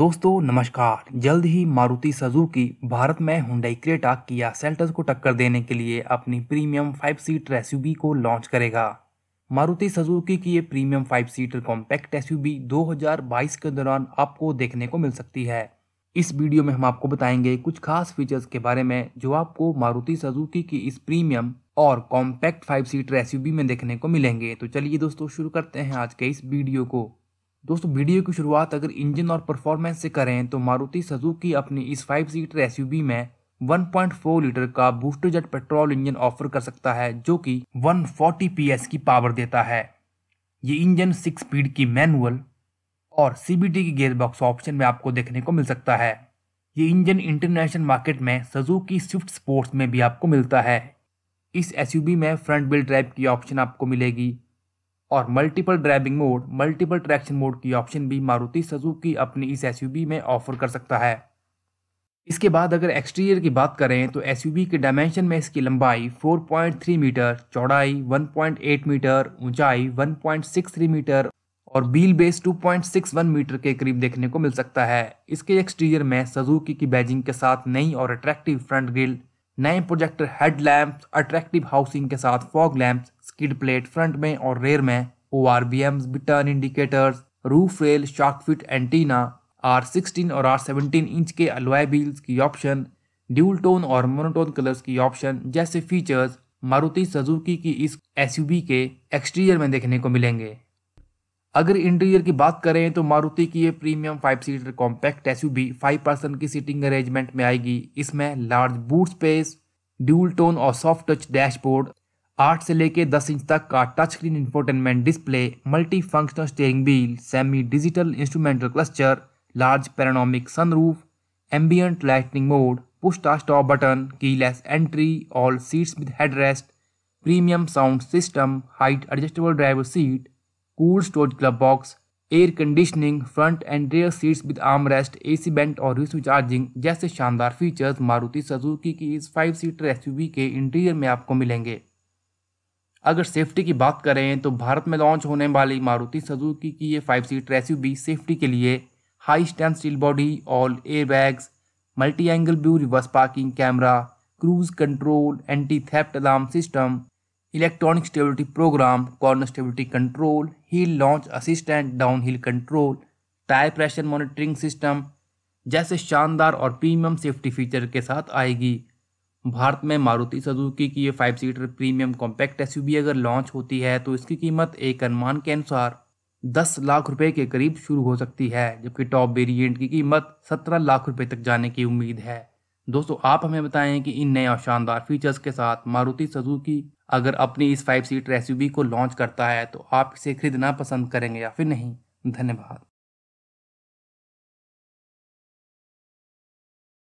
दोस्तों नमस्कार जल्द ही मारुति सजुकी भारत में हुंडई क्रेटा किया सेल्टस को टक्कर देने के लिए अपनी प्रीमियम फाइव सीटर एस को लॉन्च करेगा मारुति सजुकी की ये premium five seater compact S 2022 के दौरान आपको देखने को मिल सकती है इस वीडियो में हम आपको बताएंगे कुछ खास फीचर्स के बारे में जो आपको मारुति सजुकी की इस प्रीमियम और कॉम्पैक्ट फाइव सीटर एस में देखने को मिलेंगे तो चलिए दोस्तों शुरू करते हैं आज के इस वीडियो को दोस्तों वीडियो की शुरुआत अगर इंजन और परफॉर्मेंस से करें तो मारुति सजुकी अपनी इस फाइव सीटर एस में 1.4 लीटर का booster jet petrol engine offer कर सकता है जो कि 140 फोर्टी की पावर देता है ये इंजन सिक्स स्पीड की मैनुअल और सीबीटी की गेयरबॉक्स ऑप्शन में आपको देखने को मिल सकता है ये इंजन इंटरनेशनल मार्केट में सजुकी स्विफ्ट स्पोर्ट्स में भी आपको मिलता है इस एसयूवी में फ्रंट बिल ड्राइव की ऑप्शन आपको मिलेगी और multiple driving mode multiple traction mode की ऑप्शन भी मारुति सजुकी अपनी इस एस में ऑफर कर सकता है इसके बाद अगर एक्सटीरियर की बात करें तो एस के डायमेंशन में इसकी लंबाई 4.3 मीटर चौड़ाई 1.8 मीटर ऊंचाई 1.63 मीटर और बील बेस 2.61 मीटर के करीब देखने को मिल सकता है इसके एक्सटीरियर में सजुकी की बैजिंग के साथ नई और अट्रैक्टिव फ्रंट ग्रिल नए projector head lamp attractive housing के साथ fog lamp skid plate front में और रेयर में O R V Ms with turn indicators roof rail shark fin antenna R sixteen और आर सेवनटीन इंच के अलॉय की ऑप्शन ड्यूल टोन और मोनोटोन कलर्स की ऑप्शन जैसे फीचर्स मारुति सजुकी की इस एसयूवी के एक्सटीरियर में देखने को मिलेंगे अगर इंटीरियर की बात करें तो मारुति की ये premium five seater compact S U five person की सीटिंग अरेंजमेंट में आएगी इसमें large boot space dual tone और सॉफ्ट टच डैशबोर्ड आठ से लेकर दस इंच तक का touch screen infotainment display multi functional steering wheel semi digital instrumental cluster large panoramic sunroof ambient lighting mode push start stop button keyless entry all seats with headrest premium sound system height adjustable driver seat cool storage club box air conditioning front and rear seats with armrest AC vent और रिस्व charging जैसे शानदार features Maruti Suzuki की इस five seater SUV के interior में आपको मिलेंगे अगर सेफ्टी की बात करें तो भारत में लॉन्च होने वाली मारुति सजुकी की ये फाइव सीटर एसयूवी सेफ्टी के लिए high strength steel body all air bags multi angle view reverse parking camera cruise control anti theft alarm system stability program program, stability control hill launch assistant down hill control tyre pressure monitoring system जैसे शानदार और premium safety feature के साथ आएगी भारत में Maruti Suzuki की ये five seater premium compact S अगर लॉन्च होती है तो इसकी कीमत एक अनुमान के अनुसार दस लाख रुपए के करीब शुरू हो सकती है जबकि टॉप वेरिएंट की कीमत सत्रह लाख रुपए तक जाने की उम्मीद है दोस्तों आप हमें बताएं कि इन नए और शानदार फीचर्स के साथ मारुति की अगर अपनी इस फाइव सीटर एस को लॉन्च करता है तो आप इसे खरीदना पसंद करेंगे या फिर नहीं धन्यवाद